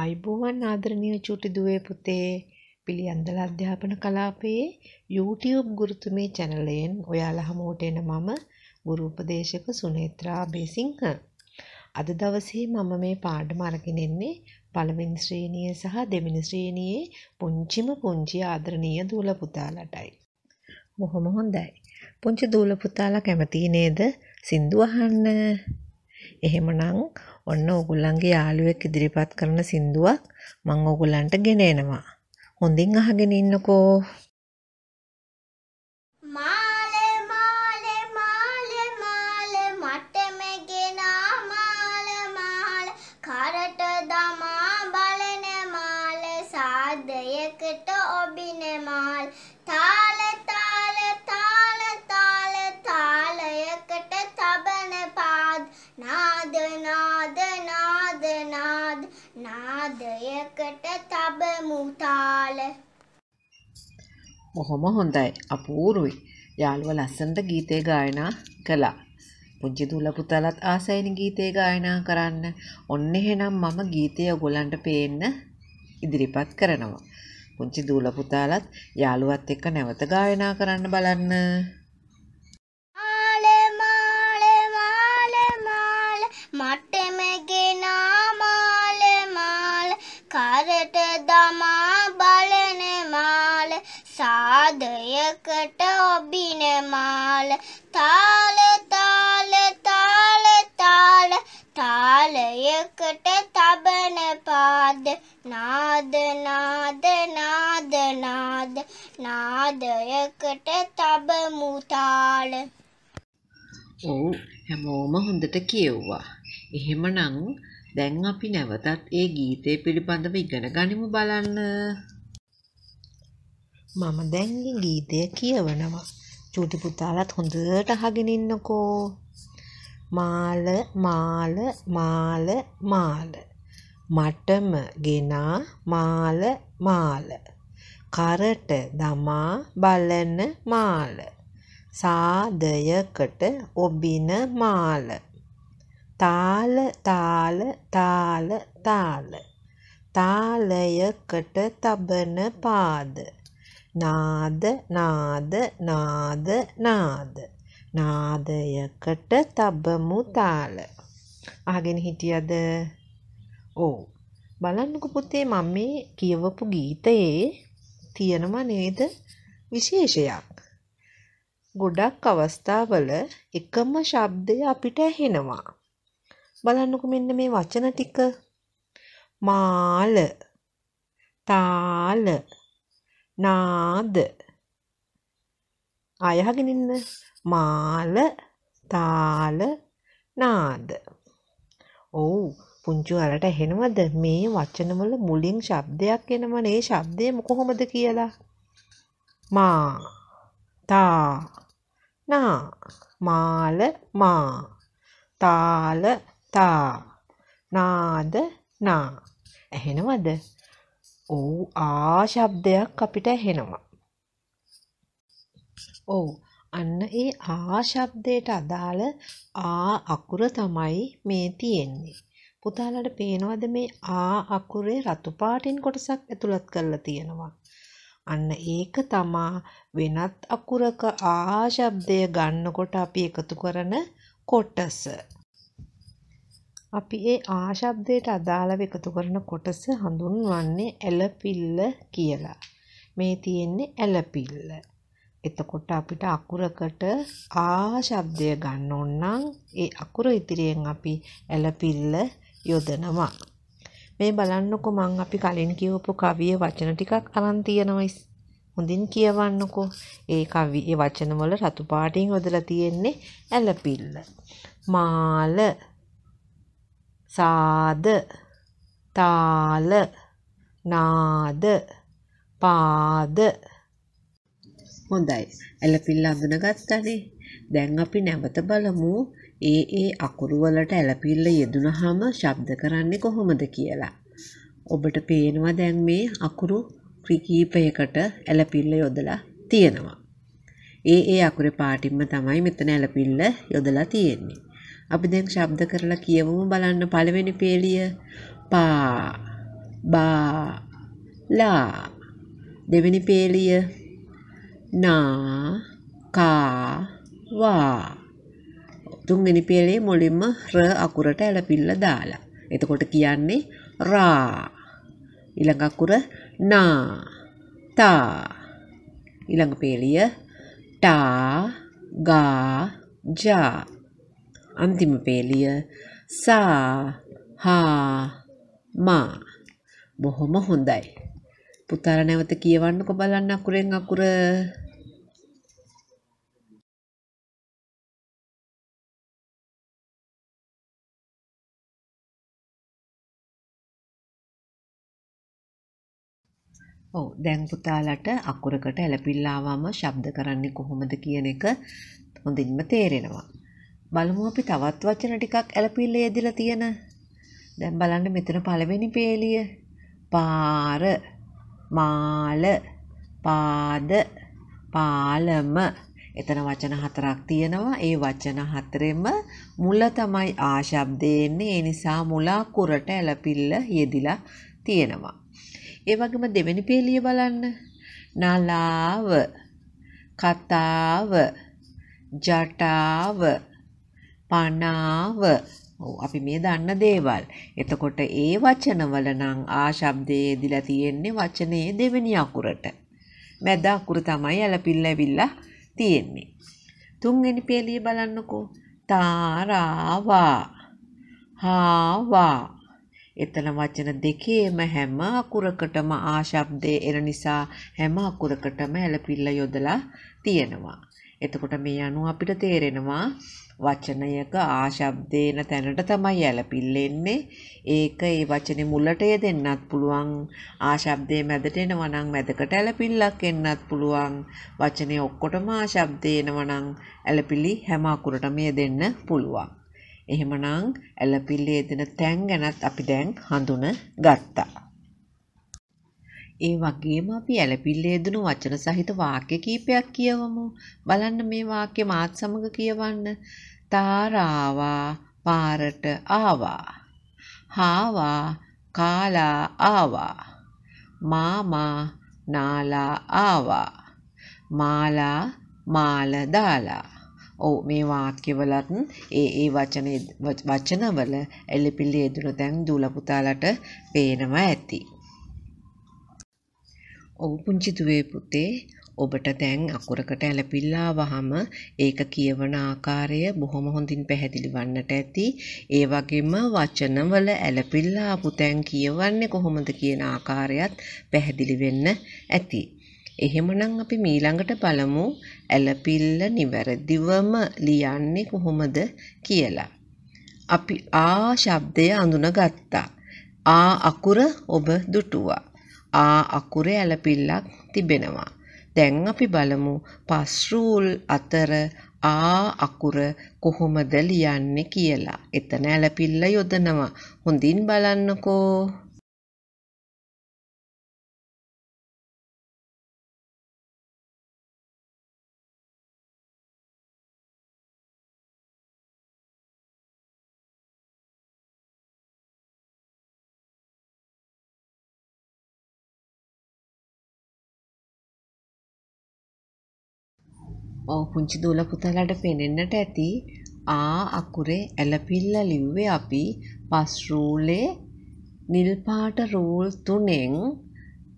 අයිබෝවන් ආදරණීය චුටි දුවේ පුතේ පිළියන්දල අධ්‍යාපන කලාපයේ YouTube ගුරුතුමේ channelයෙන් ඔයාලා හමුවට එන මම ගුරු උපදේශක සුනේත්‍රා බේසිංහ. අද දවසේ මම මේ පාඩම අරගෙන එන්නේ පළවෙනි ශ්‍රේණිය සහ දෙවෙනි ශ්‍රේණියේ පුංචිම පුංචි ආදරණීය දූල පුතාලටයි. බොහොම හොඳයි. පුංචි දූල පුතාලා කැමති නේද? සින්දු අහන්න. එහෙමනම් ඔන්න ඕගොල්ලන්ගේ යාළුවෙක් ඉදිරිපත් කරන සින්දුවක් මම ඕගොල්ලන්ට ගෙන එනවා. හොඳින් අහගෙන ඉන්නකෝ. කරට දමා බලන මාල සාදයකට බොහොම හොඳයි. අපූරුයි. යාළුවා ලස්සනට ගීතේ ගායනා කළා. පුංචි දුල පුතාලත් ආසයිනේ ගීතේ ගායනා කරන්න. ඔන්න එහෙනම් මම ගීතය ඔයගොල්ලන්ට පේන්න ඉදිරිපත් කරනවා. පුංචි දුල පුතාලත් යාළුවත් එක්ක නැවත ගායනා කරන්න බලන්න. මට පදයකට ඔබිනමාල තාල තාල තාල තාල තාලයකට තබන පාද නාද නාද නාද නාද නාදයකට තබමු තාල ඔව් හැමෝම හොඳට කියෙව්වා එහෙමනම් දැන් අපි නැවතත් ඒ ගීතය පිළිබඳව ඉගෙන ගනිමු බලන්න මම දැන් ගීතය කියවනවා. චූටි පුතාලත් හොඳට අහගෙන ඉන්නකෝ. මාල මාල මාල මාල මටම ගෙනා මාල මාල කරට දමා බලන මාල සාදයකට ඔබින මාල තාල තාල තාල තාල තාලයකට තබන පාද නාද නාද නාද නාද නාදයකට තබමු තාල අහගෙන හිටියද ඕ බලන්නකු පුතේ මම මේ කියවපු ගීතයේ තියෙනවා නේද විශේෂයක් ගොඩක් අවස්ථාවල එකම ශබ්දය අපිට ඇහෙනවා බලන්නකු මෙන්න මේ වචන ටික මාල තාල නාද අයහගෙන ඉන්න මාල තාල නාද ඔව් පුංචි වලට එහෙනවද මේ වචනවල මුලින් ශබ්දයක් එනවනේ ඒ ශබ්දය කොහොමද කියලා මා තා නා මාල මා තාල තා නාද නා ඇහෙනවද ඔව් ආ ශබ්දයක් අපිට ඇහෙනවා. ඔව් අන්න ඒ ආ ශබ්දයට අදාළ ආ අකුර තමයි මේ තියෙන්නේ. පුතාලට පේනවද මේ ආ අකුරේ රතු පාටින් කොටසක් ඇතුළත් කරලා තියෙනවා. අන්න ඒක තමා වෙනත් අකුරක ආ ශබ්දය ගන්නකොට අපි එකතු කරන කොටස. අපි ඒ ආශබ්දයට අදාළව එකතු කරන කොටස හඳුන්වන්නේ ඇලපිල්ල කියලා. මේ තියෙන්නේ ඇලපිල්ල. එතකොට අපිට අකුරකට ආශබ්දය ගන්න ඕන නම් ඒ අකුර ඉදිරියෙන් අපි ඇලපිල්ල යොදනවා. මේ බලන්නකො මං අපි කලින් කියවපු කවිය වචන ටිකක් අරන් තියනවා. හොඳින් කියවන්නකෝ. ඒ කවි ඒ වචනවල රතු පාටින් යොදලා තියෙන්නේ ඇලපිල්ල. මාල සාද තාල නාද පාද හොඳයි ඇලපිල්ල අඳුනගත්තනේ දැන් අපි නැවත බලමු ඒ ඒ අකුරු වලට ඇලපිල්ල යෙදුනහම ශබ්ද කරන්නේ කොහොමද කියලා. ඔබට පේනවා දැන් මේ අකුරු කීපයකට ඇලපිල්ල යොදලා තියෙනවා. ඒ ඒ අකුරේ පාටින්ම තමයි මෙතන ඇලපිල්ල යොදලා තියෙන්නේ. අපි දැන් ශබ්ද කරලා කියවමු බලන්න පළවෙනි පේලිය පා බා ලා දෙවෙනි පේලිය නා කා වා තුන්වෙනි පේලේ මුලින්ම ර අකුරට ඇලපිල්ල දාලා. එතකොට කියන්නේ රා. ඊළඟ අකුර නා තා. ඊළඟ පේලිය ටා ගා ජා අන්තිම පේලිය සා හා මා බොහොම හොඳයි. පුතාල නැවත කියවන්නකො බලන්න අකුරෙන් අකුර ඔව් දැන් පුතාලට අකුරකට ඇලපිල්ලාවම ශබ්ද කරන්නේ කොහොමද කියන එක හොඳින්ම තේරෙනවා. බලමු අපි තවත් වචන ටිකක් ඇලපිල්ල යෙදලා තියෙන. දැන් බලන්න මෙතන පළවෙනි පේලිය. පාර, මාල, පාද, පාලම. එතන වචන හතරක් තියෙනවා. ඒ වචන හතරෙම මුල තමයි ආශබ්දේ එන්නේ. ඒ නිසා මුල අකුරට ඇලපිල්ල යෙදිලා තියෙනවා. ඒ වගේම දෙවෙනි පේලිය බලන්න. නලාව, කතාව, ජටාව පනාව අපි මේ දන්න දේවල්. එතකොට ඒ වචනවල නම් ආශබ්දයේ දිලා තියෙන්නේ වචනයේ දෙවෙනි අකුරට. මැද අකුර තමයි ඇලපිල්ලවිල්ලා තියෙන්නේ. තුන්වෙනි පෙළිය බලන්නකෝ. තාරාවා. හාවා. එතන වචන දෙකේම හැම අකුරකටම ආශබ්දය එන නිසා හැම අකුරකටම ඇලපිල්ල යොදලා තියෙනවා. එතකොට මේ අනුව අපිට තේරෙනවා වචනයක ආශබ්දේන තැනට තමයි ඇලපිල්ලෙන්නේ. ඒක ඒ වචනේ මුලට යෙදෙන්නත් පුළුවන්. ආශබ්දේ මැදට එනවා නම් මැදකට ඇලපිල්ලක් එන්නත් පුළුවන්. වචනේ ඔක්කොටම ආශබ්දේ එනවා නම් ඇලපිලි හැම අකුරටම යෙදෙන්න පුළුවන්. එහෙමනම් ඇලපිල්ලේ යෙදෙන තැන් ගැනත් අපි දැන් හඳුන ගත්තා. ඒ වගේම අපි ඇලපිල්ලේ දුණු වචන සහිත වාක්‍ය කීපයක් කියවමු. බලන්න මේ වාක්‍ය මාත් සමග කියවන්න. තාරාවා පාරට ආවා. හාවා කාලා ආවා. මාමා නාලා ආවා. මාලා මාල දාලා. ඔව් මේ වාක්‍යවලත් ඒ ඒ වචනේ වචනවල එලිපිලි එදුන දැන් දූල පුතාලට පේනවා ඇති. ඔව් පුංචි දුවේ පුතේ ඔබට දැන් අකුරකට ඇලපිල්ලා වහම ඒක කියවන ආකාරය බොහොම හොඳින් පැහැදිලි වන්නට ඇති. ඒ වගේම වචනවල ඇලපිල්ලා පුතැන් කියවන්නේ කොහොමද කියන ආකාරයත් පැහැදිලි වෙන්න ඇති. එහෙමනම් අපි මීළඟට බලමු ඇලපිල්ල නිවැරදිවම ලියන්නේ කොහොමද කියලා. අපි ආ ශබ්දය අඳුනගත්තා. ආ අකුර ඔබ දුටුවා. ආ අකුරේ ඇලපිල්ලක් තිබෙනවා. දැන් අපි බලමු පස් රූල් අතර ආ අකුර කොහොමද ලියන්නේ කියලා. එතන ඇලපිල්ල යොදනවා. හොඳින් බලන්නකෝ. පුංචි දූල පුතාලට පෙනෙන්නට ඇති ආ අකුරේ ඇලපිල්ල ලිව්වේ අපි පස් රූලේ නිල් පාට රූල් තුනෙන්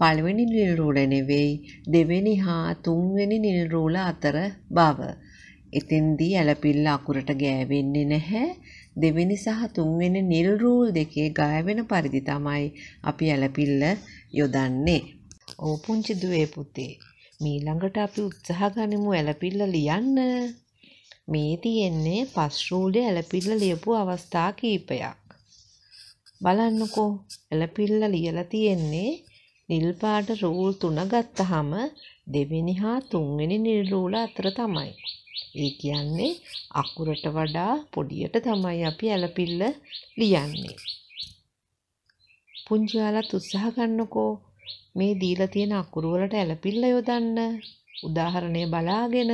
පළවෙනි නිල් රූල නෙවෙයි දෙවෙනි හා තුන්වෙනි නිල් රූල අතර බව. එතෙන්දී ඇලපිල්ල අකුරට ගෑවෙන්නේ නැහැ. දෙවෙනි සහ තුන්වෙනි නිල් රූල් දෙකේ ගෑවෙන පරිදි තමයි අපි ඇලපිල්ල යොදන්නේ. ඕ පුංචි දුවේ පුතේ මේ ළඟට අපි උත්සාහ ගනිමු ඇලපිල්ල ලියන්න. මේ තියෙන්නේ පස්රූලේ ඇලපිල්ල ලියපු අවස්ථා කීපයක්. බලන්නකෝ ඇලපිල්ල ලියලා තියෙන්නේ නිල් පාට රූල් තුන ගත්තහම දෙවෙනි හා තුන්වෙනි නිල් රූල අතර තමයි. ඒ කියන්නේ අකුරට වඩා පොඩියට තමයි අපි ඇලපිල්ල ලියන්නේ. පුංචි යාලත් උත්සාහ ගන්නකෝ මේ දීලා තියෙන අකුරු වලට ඇලපිල්ල යොදන්න උදාහරණය බලාගෙන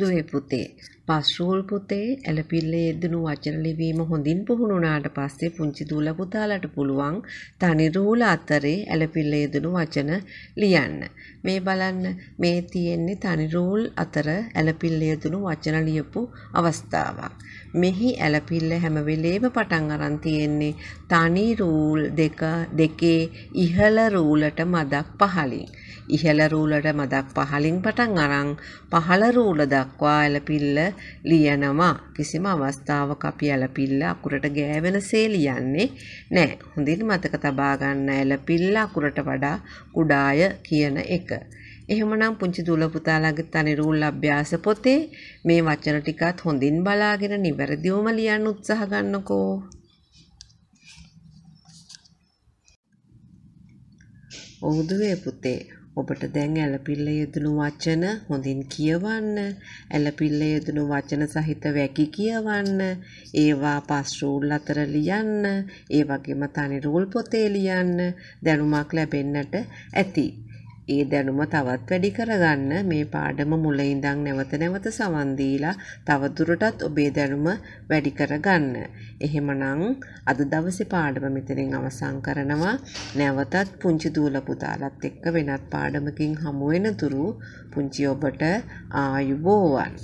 දුවේ පුතේ. පස්රූල් පුතේ ඇලපිල්ලේ යෙදුණු වචන ලිවීම හොඳින් පුහුණු වුණාට පස්සේ පුංචි දූල පුතාලට පුළුවන් තනි රූල අතරේ ඇලපිල්ලේ යෙදුණු වචන ලියන්න. මේ බලන්න මේ තියෙන්නේ තනි රූල් අතර ඇලපිල්ලේ යෙදුණු වචන ලියපු අවස්ථාවක්. මෙහි ඇලපිල්ල හැම වෙලේම පටන් අරන් තියෙන්නේ තනි රූල් දෙක දෙකේ ඉහළ රූලට මදක් පහලින්. ඉහළ රූලට මදක් පහලින් පටන් අරන් පහළ රූල දක්වා ඇලපිල්ල ලියනවා. කිසිම අවස්ථාවක අපි ඇලපිල්ල අකුරට ගෑවෙනසේ ලියන්නේ නෑ. හොඳින් මතක තබා ගන්න ඇලපිල්ල අකුරට වඩා කුඩාය කියන එක. එහෙමනම් පුංචි දුල පුතාලාගේ තනි රූල් අභ්‍යාස පොතේ මේ වචන ටිකත් හොඳින් බලාගෙන නිවැරදිවම ලියන්න උත්සාහ ගන්නකෝ. ඔහුදුවේ පුතේ ඔබට දැන් ඇලපිල්ල යෙදුණු වචන හොඳින් කියවන්න ඇලපිල්ල යෙදුණු වචන සහිත වැකි කියවන්න ඒවා පස් රූල් අතර ලියන්න ඒ වගේම තනි රූල් පොතේ ලියන්න දැනුමක් ලැබෙන්නට ඇති ඒ දැනුම තවත් වැඩි කරගන්න මේ පාඩම මුල ඉඳන් නැවත නැවත සවන් දීලා තවදුරටත් ඔබේ දැනුම වැඩි කරගන්න. එහෙමනම් අද දවසේ පාඩම මෙතනින් අවසන් කරනවා. නැවතත් පුංචි දූල පුතාලත් එක්ක වෙනත් පාඩමකින් හමු වෙනතුරු පුංචි ඔබට ආයුබෝවන්.